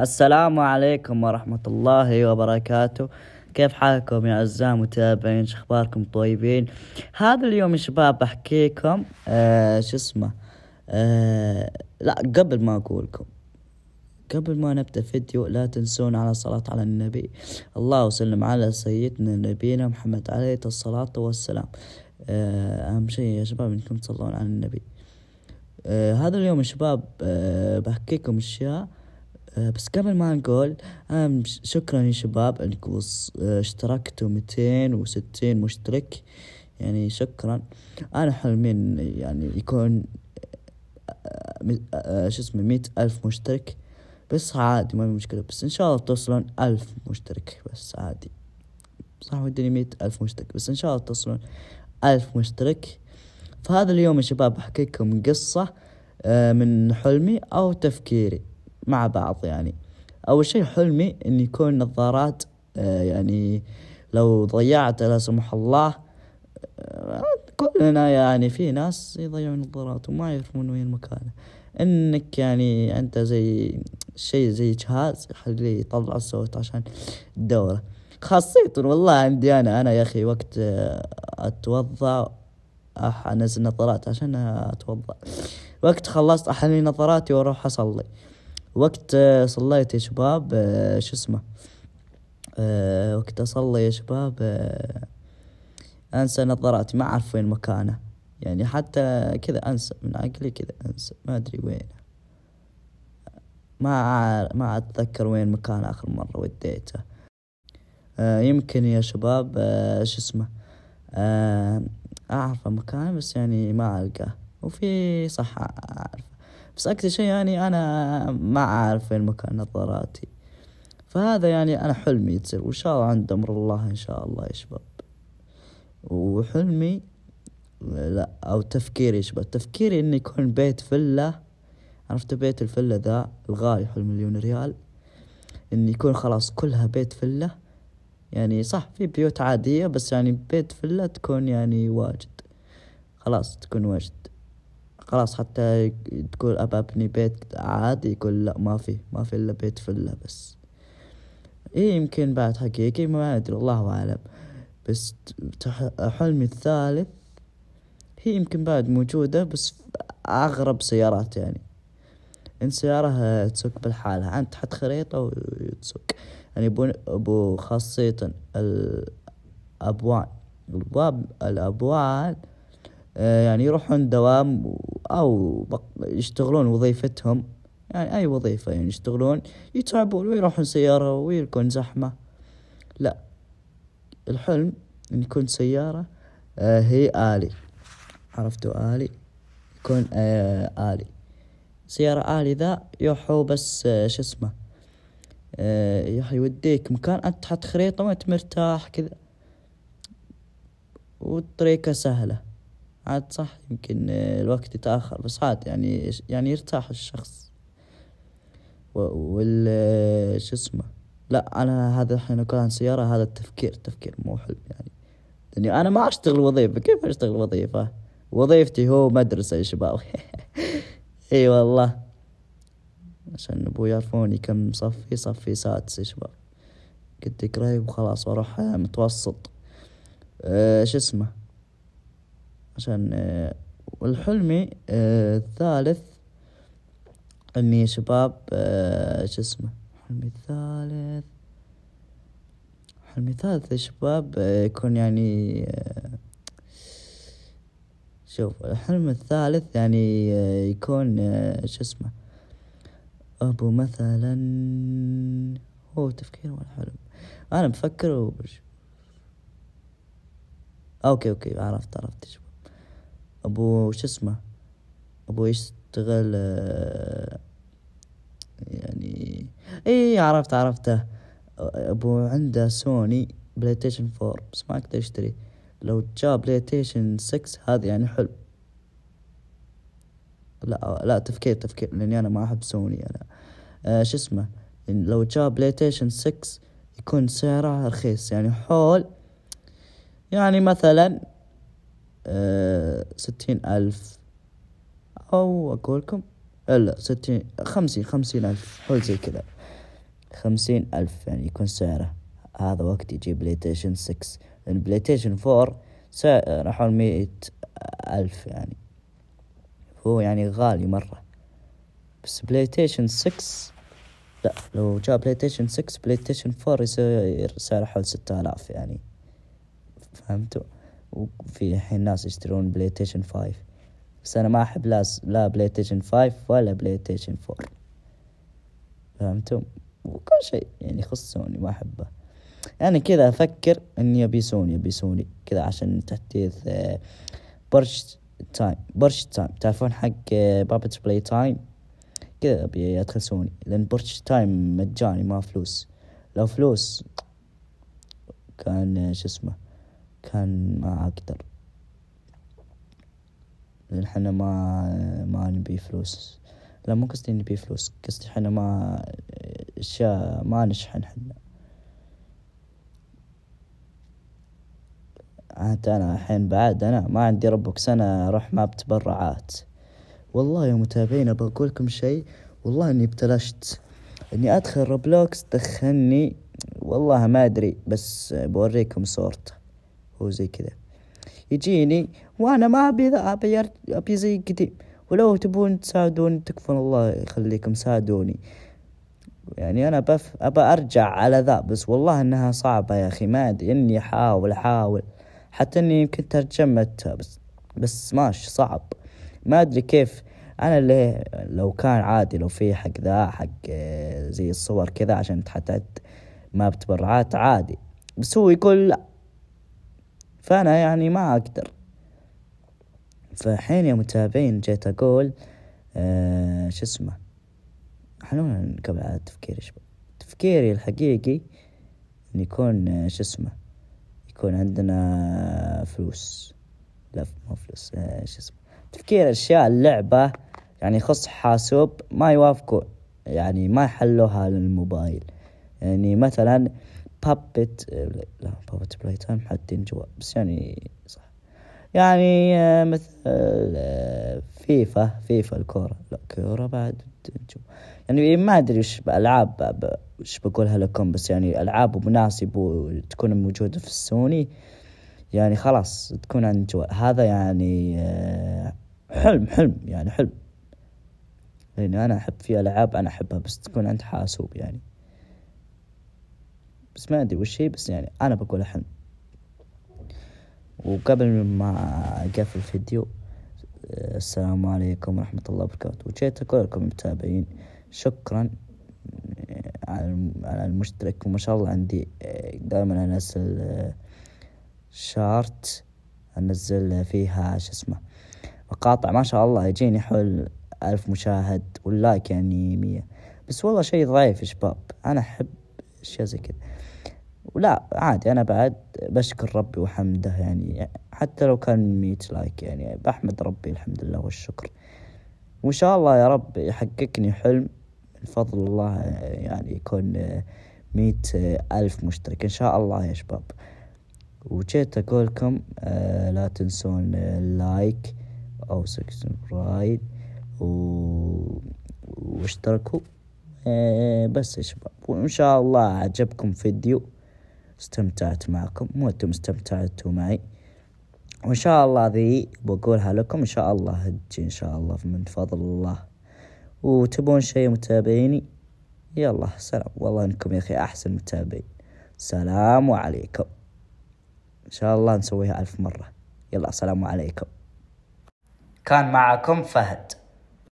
السلام عليكم ورحمة الله وبركاته كيف حالكم يا أعزائي متابعين شخباركم طيبين هذا اليوم يا شباب بحكيكم آه شو اسمه آه لا قبل ما أقولكم قبل ما نبدأ فيديو لا تنسون على صلاة على النبي الله وسلم على سيدنا نبينا محمد عليه الصلاة والسلام آه أهم شيء يا شباب إنكم تصلون على النبي آه هذا اليوم يا شباب آه بحكيكم أشياء آه، بس قبل ما نقول شكرا يا شباب انكم آه، اشتركتوا 260 مشترك يعني شكرا انا حلمي يعني يكون آه، شو اسمه مية ألف مشترك بس عادي ما في مشكلة بس إن شاء الله توصلون ألف مشترك بس عادي صح ودني مية ألف مشترك بس إن شاء الله توصلون ألف مشترك فهذا اليوم يا شباب بحكي قصة من حلمي أو تفكيري مع بعض يعني أول شي حلمي إن يكون نظارات آه، يعني لو ضيعت لا سمح الله آه، كلنا يعني في ناس يضيعون نظاراتهم وما يعرفون وين مكانه انك يعني انت زي شيء زي جهاز يخليه يطلع الصوت عشان الدورة خاصية والله عندي انا انا يا اخي وقت آه، اتوضا انزل نظارات عشان اتوضا وقت خلصت احلي نظاراتي واروح اصلي وقت آه، صليت يا شباب آه، شو اسمه آه، وقت اصلي يا شباب انسى نظاراتي ما اعرف وين مكانه يعني حتى كذا انسى من عقلي كذا انسى ما ادري وين ما ما اتذكر وين مكان اخر مره وديته يمكن يا شباب شو اسمه اعرف مكان بس يعني ما القاه وفي صح اعرفه بس أكثر شيء يعني أنا ما عارف وين مكان نظاراتي فهذا يعني أنا حلمي يصير وإن شاء الله عند أمر الله إن شاء الله يا شباب وحلمي لا أو تفكيري يا شباب تفكيري إني يكون بيت فيلا عرفت بيت الفيلا ذا الغالي حول مليون ريال إني يكون خلاص كلها بيت فيلا يعني صح في بيوت عادية بس يعني بيت فيلا تكون يعني واجد خلاص تكون واجد خلاص حتى تقول أبى أبني بيت عادي يقول لا ما في ما في إلا بيت فله بس إيه يمكن بعد حقيقي ما أدري الله أعلم بس حلمي الثالث هي يمكن بعد موجودة بس أغرب سيارات يعني إن سيارة تسوق بالحالة أنت تحط خريطة وتسوق يعني أبو, أبو خاصية الأبوان الأبواب الأبوان آه، يعني يروحون دوام او يشتغلون وظيفتهم يعني اي وظيفة يعني يشتغلون يتعبون ويروحون سيارة ويكون زحمة لا الحلم ان يكون سيارة آه هي آلي عرفتوا آلي يكون آه آلي سيارة آلي ذا يوحو بس آه شو اسمه آه يوديك مكان انت تحط خريطة وانت مرتاح كذا والطريقة سهلة عاد صح يمكن الوقت يتأخر بس عاد يعني يعني يرتاح الشخص وال شو اسمه لا انا هذا الحين اقول عن سيارة هذا التفكير تفكير مو حلو يعني لاني انا ما اشتغل وظيفة كيف اشتغل وظيفة وظيفتي هو مدرسة يا شباب اي والله عشان ابوي يعرفوني كم صفي صفي سادس يا شباب كنت قريب وخلاص واروح آه، متوسط أه شو اسمه عشان والحلمي آه، آه، الثالث اني شباب آه، شو اسمه حلمي الثالث حلمي الثالث يا شباب يكون يعني شوف الحلم الثالث يعني يكون شو اسمه ابو مثلا هو تفكير والحلم حلم انا بفكر وش اوكي اوكي عرفت عرفت شباب ابوه وش اسمه ابو يشتغل آه، يعني اي إيه، عرفت عرفته ابو عنده سوني بلاي ستيشن فور بس ما اقدر اشتري لو جاء بلاي ستيشن 6 هذا يعني حلو لا لا تفكير تفكير لاني انا ما احب سوني انا آه شو اسمه لو جاء بلاي ستيشن 6 يكون سعره رخيص يعني حول يعني مثلا آه ستين ألف أو أقولكم لا ستين خمسين خمسين ألف حول زي كذا خمسين ألف يعني يكون سعره هذا وقت يجي بلايتيشن سكس لأن بلايتيشن فور سعره حول مئة ألف يعني هو يعني غالي مرة بس بلايتيشن سكس لا لو جاء بلايتيشن بلاي بلايتيشن فور يصير سعره حول ستة آلاف يعني فهمتوا وفي الحين ناس يشترون بلاي ستيشن 5 بس انا ما احب لا لا بلاي ستيشن 5 ولا بلاي ستيشن 4 فهمتم وكل شيء يعني يخص سوني ما احبه انا يعني كذا افكر اني ابي سوني ابي سوني كذا عشان تحديث برش تايم برش تايم تعرفون حق بابت بلاي تايم كذا ابي ادخل سوني لان برش تايم مجاني ما فلوس لو فلوس كان آه، شو اسمه كان ما أقدر لأن حنا ما ما نبي فلوس لا مو قصدي نبي فلوس قصدي حنا ما أشياء ما نشحن حنا عاد أنا الحين بعد أنا ما عندي ربك أنا أروح ما بتبرعات والله يا متابعين بقولكم شيء والله إني ابتلشت إني أدخل روبلوكس دخلني والله ما أدري بس بوريكم صورته وزي كذا يجيني وانا ما ابي ابي ابي زي قديم ولو تبون تساعدوني تكفون الله يخليكم ساعدوني يعني انا بف ابى ارجع على ذا بس والله انها صعبه يا اخي ما ادري اني احاول احاول حتى اني يمكن ترجمتها بس بس ماش صعب ما ادري كيف انا اللي لو كان عادي لو في حق ذا حق آه، زي الصور كذا عشان تحدد ما بتبرعات عادي بس هو يقول لا فأنا يعني ما أقدر فحين يا متابعين جيت أقول آه شو اسمه خلونا نقبل على التفكير شوي تفكيري الحقيقي إن يكون آه شو اسمه يكون عندنا فلوس لا مو فلوس آه شو اسمه تفكير أشياء اللعبة يعني يخص حاسوب ما يوافقوا يعني ما يحلوها للموبايل يعني مثلا بابت آه، لا بابت بلاي تايم حاطين جوا بس يعني صح يعني آه، مثل آه، فيفا فيفا الكورة لا كورة بعد يعني ما أدري وش ألعاب وش بقولها لكم بس يعني ألعاب مناسبة وتكون موجودة في السوني يعني خلاص تكون عند جوا هذا يعني حلم حلم يعني حلم لأني أنا أحب في ألعاب أنا أحبها بس تكون عند حاسوب يعني بس ما ادري وش هي بس يعني انا بقول حلم وقبل ما اقفل الفيديو السلام عليكم ورحمة الله وبركاته وجيت أقول لكم المتابعين شكرا آه، على المشترك وما شاء الله عندي آه، دائما أنزل آه، شارت أنزل فيها شو اسمه مقاطع ما شاء الله يجيني حول ألف مشاهد واللايك يعني مية بس والله شي ضعيف يا شباب أنا أحب أشياء زي كذا ولا عادي انا بعد بشكر ربي وحمده يعني حتى لو كان ميت لايك يعني بحمد ربي الحمد لله والشكر وان شاء الله يا رب يحققني حلم بفضل الله يعني يكون مية ألف مشترك إن شاء الله يا شباب وجيت أقولكم آه، لا تنسون اللايك أو سبسكرايب و... واشتركوا آه، بس يا شباب وإن شاء الله عجبكم فيديو استمتعت معكم وانتم استمتعتوا معي وان شاء الله ذي بقولها لكم ان شاء الله هجي ان شاء الله من فضل الله وتبون شيء متابعيني يلا سلام والله انكم يا اخي احسن متابعين سلام عليكم ان شاء الله نسويها الف مره يلا سلام عليكم كان معكم فهد